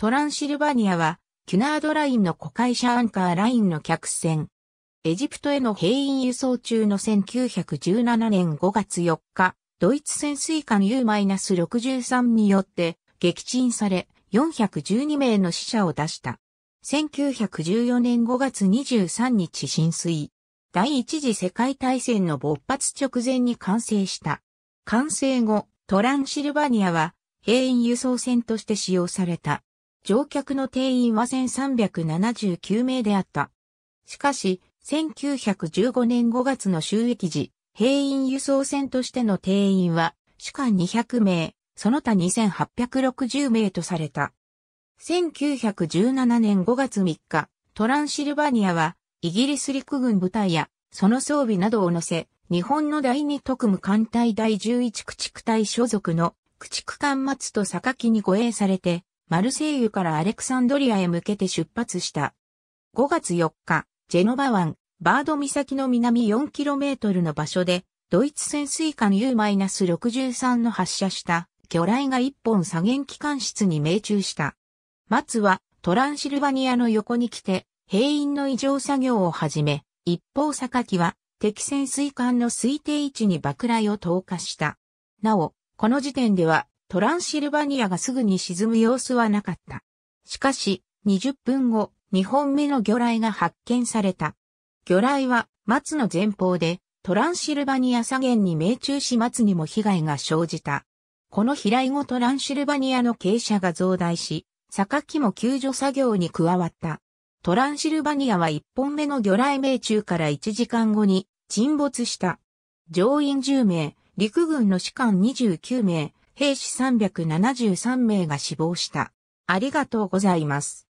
トランシルバニアは、キュナードラインの古海社アンカーラインの客船。エジプトへの兵員輸送中の1917年5月4日、ドイツ潜水艦 U-63 によって撃沈され、412名の死者を出した。1914年5月23日浸水。第一次世界大戦の勃発直前に完成した。完成後、トランシルバニアは、兵員輸送船として使用された。乗客の定員は1379名であった。しかし、1915年5月の収益時、兵員輸送船としての定員は、主間200名、その他2860名とされた。1917年5月3日、トランシルバニアは、イギリス陸軍部隊や、その装備などを乗せ、日本の第2特務艦隊第11駆逐隊所属の駆逐艦松と榊に護衛されて、マルセイユからアレクサンドリアへ向けて出発した。5月4日、ジェノバ湾、バード岬の南 4km の場所で、ドイツ潜水艦 U-63 の発射した魚雷が1本左舷機関室に命中した。松はトランシルバニアの横に来て、兵員の異常作業を始め、一方榊は敵潜水艦の推定位置に爆雷を投下した。なお、この時点ではトランシルバニアがすぐに沈む様子はなかった。しかし、20分後、2本目の魚雷が発見された。魚雷は松の前方でトランシルバニア左舷に命中し松にも被害が生じた。この飛来後トランシルバニアの傾斜が増大し、榊も救助作業に加わった。トランシルバニアは1本目の魚雷命中から1時間後に沈没した。乗員10名、陸軍の士官29名、兵士373名が死亡した。ありがとうございます。